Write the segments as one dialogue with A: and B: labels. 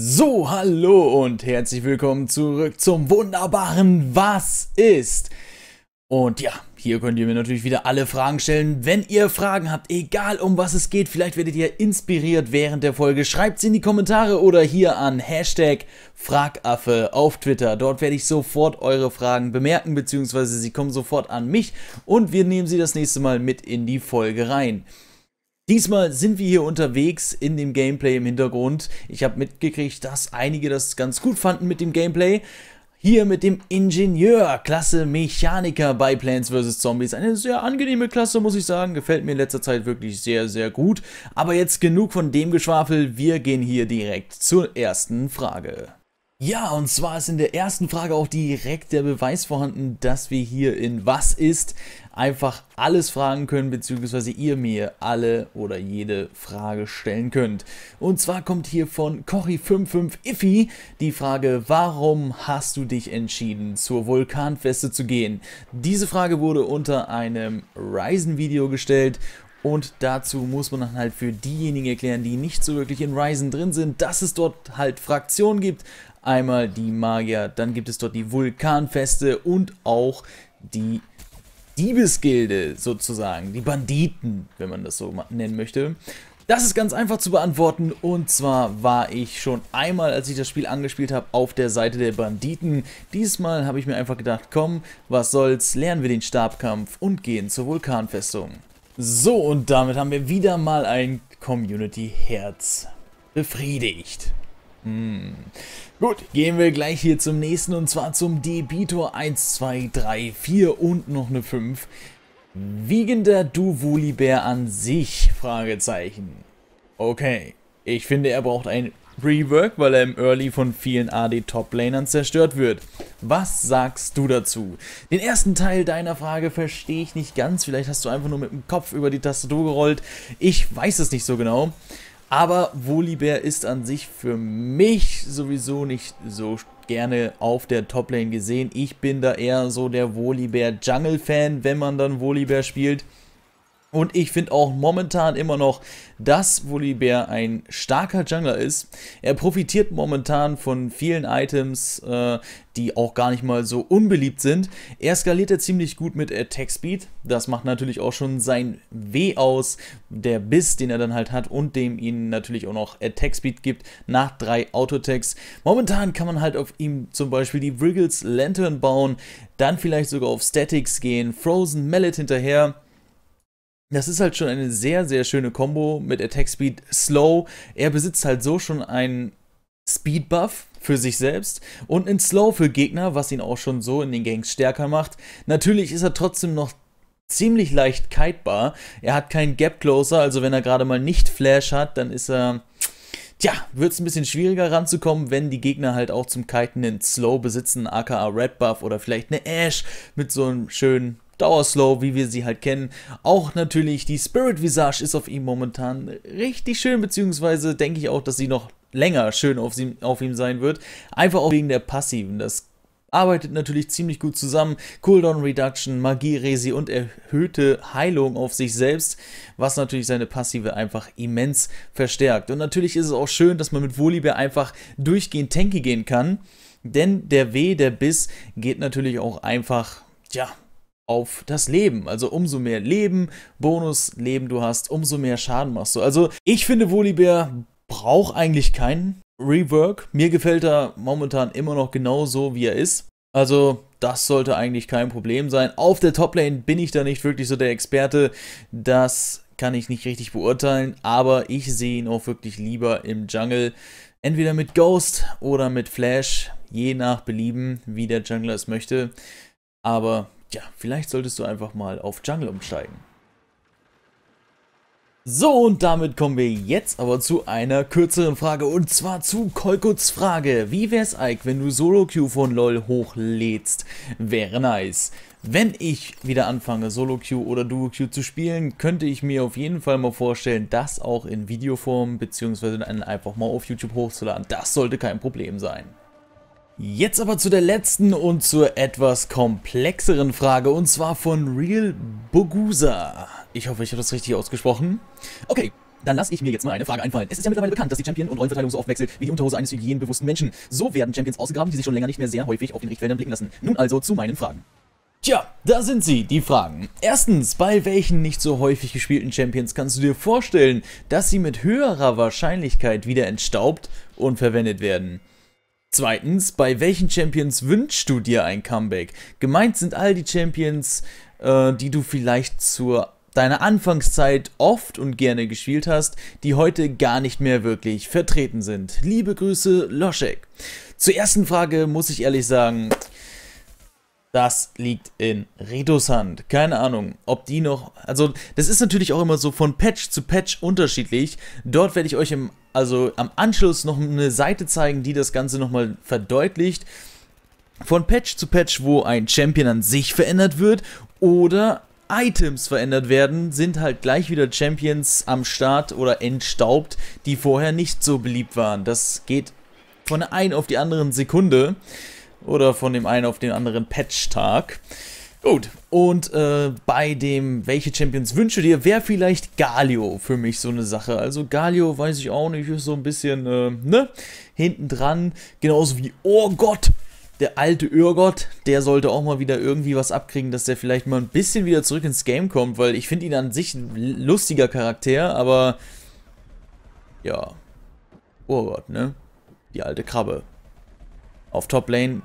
A: So, hallo und herzlich willkommen zurück zum wunderbaren Was ist? Und ja, hier könnt ihr mir natürlich wieder alle Fragen stellen. Wenn ihr Fragen habt, egal um was es geht, vielleicht werdet ihr inspiriert während der Folge. Schreibt sie in die Kommentare oder hier an Hashtag Fragaffe auf Twitter. Dort werde ich sofort eure Fragen bemerken, beziehungsweise sie kommen sofort an mich und wir nehmen sie das nächste Mal mit in die Folge rein. Diesmal sind wir hier unterwegs in dem Gameplay im Hintergrund. Ich habe mitgekriegt, dass einige das ganz gut fanden mit dem Gameplay. Hier mit dem Ingenieur, Klasse Mechaniker bei Plants vs. Zombies. Eine sehr angenehme Klasse, muss ich sagen. Gefällt mir in letzter Zeit wirklich sehr, sehr gut. Aber jetzt genug von dem Geschwafel. Wir gehen hier direkt zur ersten Frage. Ja, und zwar ist in der ersten Frage auch direkt der Beweis vorhanden, dass wir hier in Was ist einfach alles fragen können, beziehungsweise ihr mir alle oder jede Frage stellen könnt. Und zwar kommt hier von kochi 55 Iffy die Frage, warum hast du dich entschieden, zur Vulkanfeste zu gehen? Diese Frage wurde unter einem Ryzen-Video gestellt und dazu muss man dann halt für diejenigen erklären, die nicht so wirklich in Ryzen drin sind, dass es dort halt Fraktionen gibt. Einmal die Magier, dann gibt es dort die Vulkanfeste und auch die Diebesgilde sozusagen, die Banditen, wenn man das so nennen möchte. Das ist ganz einfach zu beantworten und zwar war ich schon einmal, als ich das Spiel angespielt habe, auf der Seite der Banditen. Diesmal habe ich mir einfach gedacht, komm, was soll's, lernen wir den Stabkampf und gehen zur Vulkanfestung. So, und damit haben wir wieder mal ein Community-Herz befriedigt. Hm. Gut, gehen wir gleich hier zum nächsten und zwar zum Debitor 1, 2, 3, 4 und noch eine 5. Wiegender Duvulibär an sich? Fragezeichen. Okay, ich finde, er braucht ein Rework, weil er im Early von vielen AD-Top-Lanern zerstört wird. Was sagst du dazu? Den ersten Teil deiner Frage verstehe ich nicht ganz. Vielleicht hast du einfach nur mit dem Kopf über die Tastatur gerollt. Ich weiß es nicht so genau. Aber Volibear ist an sich für mich sowieso nicht so gerne auf der Toplane gesehen. Ich bin da eher so der Volibear-Jungle-Fan, wenn man dann Volibear spielt. Und ich finde auch momentan immer noch, dass Volibear ein starker Jungler ist. Er profitiert momentan von vielen Items, äh, die auch gar nicht mal so unbeliebt sind. Er skaliert er ziemlich gut mit Attack Speed. Das macht natürlich auch schon sein Weh aus, der Biss, den er dann halt hat und dem ihn natürlich auch noch Attack Speed gibt nach drei Autotags. Momentan kann man halt auf ihm zum Beispiel die Wriggles Lantern bauen, dann vielleicht sogar auf Statics gehen, Frozen Mallet hinterher das ist halt schon eine sehr, sehr schöne Combo mit Attack Speed Slow. Er besitzt halt so schon einen Speed Buff für sich selbst und einen Slow für Gegner, was ihn auch schon so in den Gangs stärker macht. Natürlich ist er trotzdem noch ziemlich leicht kitebar. Er hat keinen Gap Closer, also wenn er gerade mal nicht Flash hat, dann ist er. Tja, wird es ein bisschen schwieriger ranzukommen, wenn die Gegner halt auch zum Kiten einen Slow besitzen, aka Red Buff oder vielleicht eine Ash mit so einem schönen Dauerslow, wie wir sie halt kennen. Auch natürlich die Spirit Visage ist auf ihm momentan richtig schön, beziehungsweise denke ich auch, dass sie noch länger schön auf, sie, auf ihm sein wird. Einfach auch wegen der passiven. Das arbeitet natürlich ziemlich gut zusammen. Cooldown Reduction, Magie Resi und erhöhte Heilung auf sich selbst, was natürlich seine Passive einfach immens verstärkt. Und natürlich ist es auch schön, dass man mit Volibear einfach durchgehend tanky gehen kann, denn der Weh, der Biss geht natürlich auch einfach, ja, auf das Leben. Also umso mehr Leben, Bonusleben du hast, umso mehr Schaden machst du. Also ich finde, Volibear braucht eigentlich keinen Rework. Mir gefällt er momentan immer noch genauso, wie er ist. Also das sollte eigentlich kein Problem sein. Auf der Toplane bin ich da nicht wirklich so der Experte. Das kann ich nicht richtig beurteilen, aber ich sehe ihn auch wirklich lieber im Jungle. Entweder mit Ghost oder mit Flash, je nach Belieben, wie der Jungler es möchte. Aber Tja, vielleicht solltest du einfach mal auf Jungle umsteigen. So, und damit kommen wir jetzt aber zu einer kürzeren Frage, und zwar zu Kolkuts Frage. Wie wär's, Ike, wenn du Solo-Queue von LoL hochlädst? Wäre nice. Wenn ich wieder anfange, Solo-Queue oder Duo-Queue zu spielen, könnte ich mir auf jeden Fall mal vorstellen, das auch in Videoform bzw. einfach mal auf YouTube hochzuladen. Das sollte kein Problem sein. Jetzt aber zu der letzten und zur etwas komplexeren Frage und zwar von Real Bogusa. Ich hoffe, ich habe das richtig ausgesprochen. Okay, dann lasse ich mir jetzt mal eine Frage einfallen. Es ist ja mittlerweile bekannt, dass die Champion- und Rollenverteilung so oft wechselt wie die Unterhose eines hygienbewussten Menschen. So werden Champions ausgegraben, die sich schon länger nicht mehr sehr häufig auf den Richtfeldern blicken lassen. Nun also zu meinen Fragen. Tja, da sind sie, die Fragen. Erstens, bei welchen nicht so häufig gespielten Champions kannst du dir vorstellen, dass sie mit höherer Wahrscheinlichkeit wieder entstaubt und verwendet werden? Zweitens, bei welchen Champions wünschst du dir ein Comeback? Gemeint sind all die Champions, äh, die du vielleicht zur deiner Anfangszeit oft und gerne gespielt hast, die heute gar nicht mehr wirklich vertreten sind. Liebe Grüße, Loschek. Zur ersten Frage muss ich ehrlich sagen, das liegt in Ritos Hand. Keine Ahnung, ob die noch. Also, das ist natürlich auch immer so von Patch zu Patch unterschiedlich. Dort werde ich euch im, also am Anschluss noch eine Seite zeigen, die das Ganze nochmal verdeutlicht. Von Patch zu Patch, wo ein Champion an sich verändert wird oder Items verändert werden, sind halt gleich wieder Champions am Start oder entstaubt, die vorher nicht so beliebt waren. Das geht von der einen auf die anderen Sekunde. Oder von dem einen auf den anderen Patch-Tag. Gut, und äh, bei dem Welche Champions wünsche dir, wäre vielleicht Galio für mich so eine Sache. Also Galio weiß ich auch nicht, ist so ein bisschen, äh, ne, hinten dran. Genauso wie Oh Gott, der alte Irrgott, der sollte auch mal wieder irgendwie was abkriegen, dass der vielleicht mal ein bisschen wieder zurück ins Game kommt, weil ich finde ihn an sich ein lustiger Charakter, aber ja, Oh Gott, ne? Die alte Krabbe auf Top Lane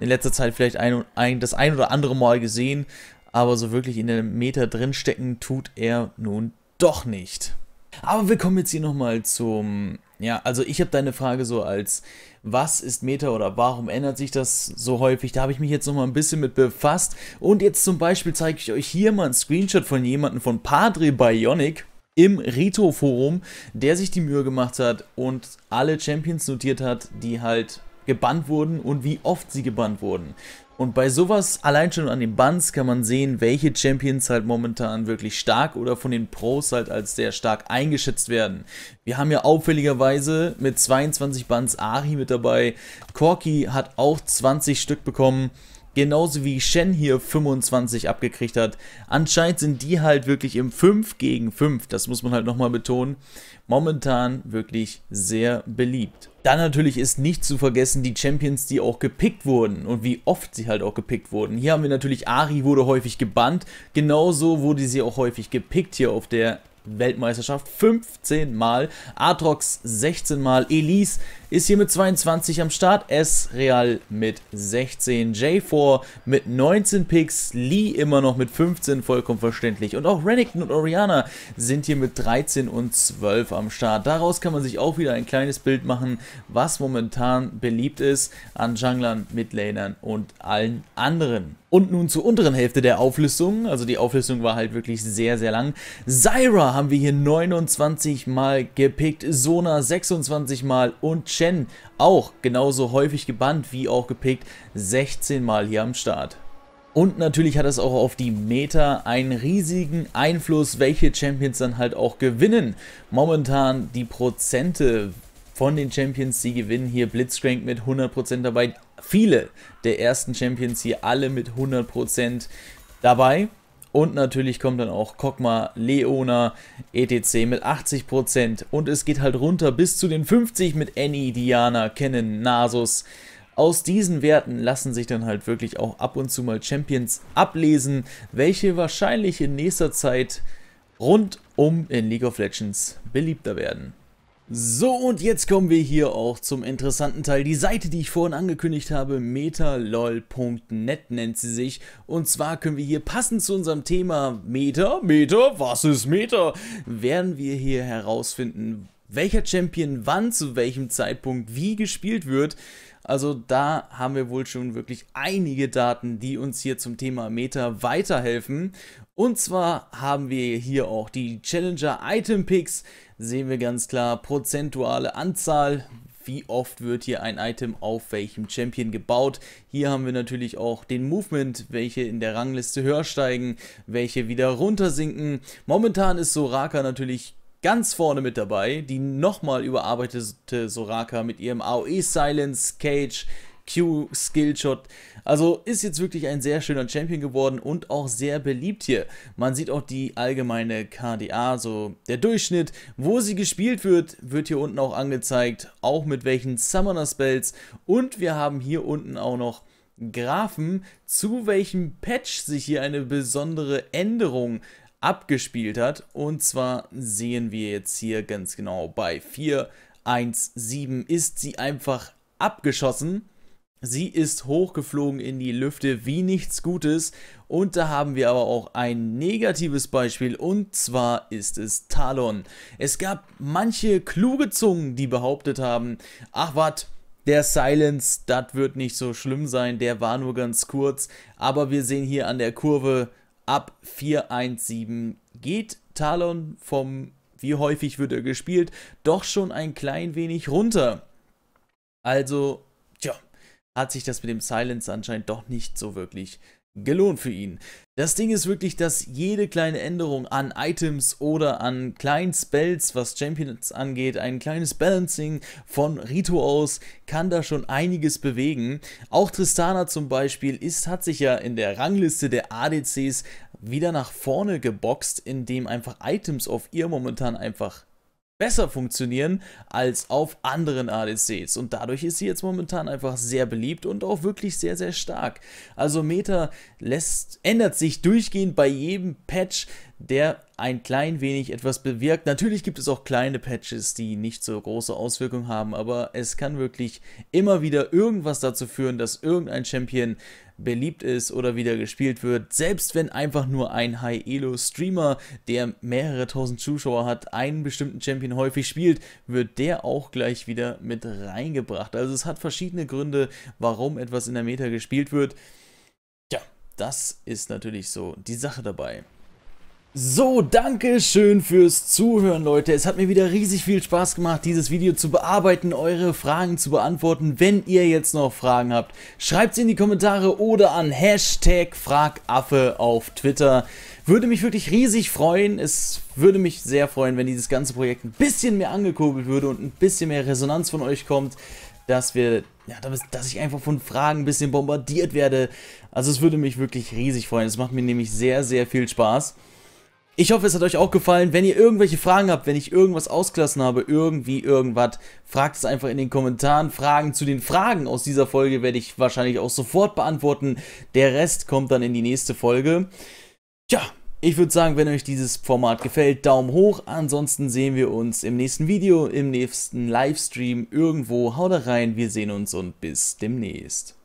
A: in letzter Zeit vielleicht ein, ein, das ein oder andere Mal gesehen, aber so wirklich in der Meta drinstecken tut er nun doch nicht. Aber wir kommen jetzt hier nochmal zum, ja, also ich habe deine Frage so als, was ist Meta oder warum ändert sich das so häufig? Da habe ich mich jetzt nochmal ein bisschen mit befasst und jetzt zum Beispiel zeige ich euch hier mal einen Screenshot von jemandem von Padre Bionic im Rito-Forum, der sich die Mühe gemacht hat und alle Champions notiert hat, die halt gebannt wurden und wie oft sie gebannt wurden. Und bei sowas, allein schon an den Bans, kann man sehen, welche Champions halt momentan wirklich stark oder von den Pros halt als sehr stark eingeschätzt werden. Wir haben ja auffälligerweise mit 22 Bans Ari mit dabei. Corky hat auch 20 Stück bekommen. Genauso wie Shen hier 25 abgekriegt hat. Anscheinend sind die halt wirklich im 5 gegen 5, das muss man halt nochmal betonen, momentan wirklich sehr beliebt. Dann natürlich ist nicht zu vergessen die Champions, die auch gepickt wurden und wie oft sie halt auch gepickt wurden. Hier haben wir natürlich Ari wurde häufig gebannt, genauso wurde sie auch häufig gepickt hier auf der Weltmeisterschaft 15 Mal, Atrox 16 Mal, Elise ist hier mit 22 am Start. S Real mit 16, J4 mit 19 Picks, Lee immer noch mit 15, vollkommen verständlich. Und auch Renekton und Oriana sind hier mit 13 und 12 am Start. Daraus kann man sich auch wieder ein kleines Bild machen, was momentan beliebt ist an Junglern, Midlanern und allen anderen. Und nun zur unteren Hälfte der Auflistung, also die Auflistung war halt wirklich sehr, sehr lang. Zyra haben wir hier 29 Mal gepickt, Sona 26 Mal und Ch Shen auch genauso häufig gebannt wie auch gepickt, 16 Mal hier am Start. Und natürlich hat es auch auf die Meta einen riesigen Einfluss, welche Champions dann halt auch gewinnen. Momentan die Prozente von den Champions, die gewinnen hier Blitzcrank mit 100% dabei. Viele der ersten Champions hier alle mit 100% dabei. Und natürlich kommt dann auch Kogma, Leona, etc. mit 80%. Und es geht halt runter bis zu den 50 mit Annie, Diana, Kennen, Nasus. Aus diesen Werten lassen sich dann halt wirklich auch ab und zu mal Champions ablesen, welche wahrscheinlich in nächster Zeit rundum in League of Legends beliebter werden. So, und jetzt kommen wir hier auch zum interessanten Teil. Die Seite, die ich vorhin angekündigt habe, metalol.net nennt sie sich. Und zwar können wir hier passend zu unserem Thema Meta, Meta, was ist Meta, werden wir hier herausfinden, welcher Champion wann zu welchem Zeitpunkt wie gespielt wird. Also da haben wir wohl schon wirklich einige Daten, die uns hier zum Thema Meta weiterhelfen. Und zwar haben wir hier auch die Challenger Item Picks. Sehen wir ganz klar prozentuale Anzahl, wie oft wird hier ein Item auf welchem Champion gebaut. Hier haben wir natürlich auch den Movement, welche in der Rangliste höher steigen, welche wieder runter sinken. Momentan ist Soraka natürlich Ganz vorne mit dabei die nochmal überarbeitete Soraka mit ihrem AOE Silence, Cage, Q, Skillshot. Also ist jetzt wirklich ein sehr schöner Champion geworden und auch sehr beliebt hier. Man sieht auch die allgemeine KDA, so der Durchschnitt, wo sie gespielt wird, wird hier unten auch angezeigt, auch mit welchen Summoner Spells. Und wir haben hier unten auch noch Graphen, zu welchem Patch sich hier eine besondere Änderung abgespielt hat. Und zwar sehen wir jetzt hier ganz genau bei 417 ist sie einfach abgeschossen. Sie ist hochgeflogen in die Lüfte wie nichts Gutes und da haben wir aber auch ein negatives Beispiel und zwar ist es Talon. Es gab manche kluge Zungen, die behauptet haben, ach wat, der Silence, das wird nicht so schlimm sein, der war nur ganz kurz, aber wir sehen hier an der Kurve, ab 4-1-7 geht Talon vom, wie häufig wird er gespielt, doch schon ein klein wenig runter. Also, tja, hat sich das mit dem Silence anscheinend doch nicht so wirklich gelohnt für ihn. Das Ding ist wirklich, dass jede kleine Änderung an Items oder an kleinen Spells, was Champions angeht, ein kleines Balancing von Rito aus, kann da schon einiges bewegen. Auch Tristana zum Beispiel ist, hat sich ja in der Rangliste der ADCs wieder nach vorne geboxt, indem einfach Items auf ihr momentan einfach besser funktionieren als auf anderen ADCs. Und dadurch ist sie jetzt momentan einfach sehr beliebt und auch wirklich sehr, sehr stark. Also Meta lässt, ändert sich durchgehend bei jedem Patch der ein klein wenig etwas bewirkt. Natürlich gibt es auch kleine Patches, die nicht so große Auswirkungen haben, aber es kann wirklich immer wieder irgendwas dazu führen, dass irgendein Champion beliebt ist oder wieder gespielt wird. Selbst wenn einfach nur ein High-Elo-Streamer, der mehrere tausend Zuschauer hat, einen bestimmten Champion häufig spielt, wird der auch gleich wieder mit reingebracht. Also es hat verschiedene Gründe, warum etwas in der Meta gespielt wird. Tja, das ist natürlich so die Sache dabei. So, danke schön fürs Zuhören, Leute. Es hat mir wieder riesig viel Spaß gemacht, dieses Video zu bearbeiten, eure Fragen zu beantworten. Wenn ihr jetzt noch Fragen habt, schreibt sie in die Kommentare oder an Hashtag FragAffe auf Twitter. Würde mich wirklich riesig freuen. Es würde mich sehr freuen, wenn dieses ganze Projekt ein bisschen mehr angekurbelt würde und ein bisschen mehr Resonanz von euch kommt dass wir, ja, dass ich einfach von Fragen ein bisschen bombardiert werde. Also es würde mich wirklich riesig freuen. Es macht mir nämlich sehr, sehr viel Spaß. Ich hoffe, es hat euch auch gefallen. Wenn ihr irgendwelche Fragen habt, wenn ich irgendwas ausgelassen habe, irgendwie irgendwas, fragt es einfach in den Kommentaren. Fragen zu den Fragen aus dieser Folge werde ich wahrscheinlich auch sofort beantworten. Der Rest kommt dann in die nächste Folge. Tja, ich würde sagen, wenn euch dieses Format gefällt, Daumen hoch. Ansonsten sehen wir uns im nächsten Video, im nächsten Livestream irgendwo. Haut rein, wir sehen uns und bis demnächst.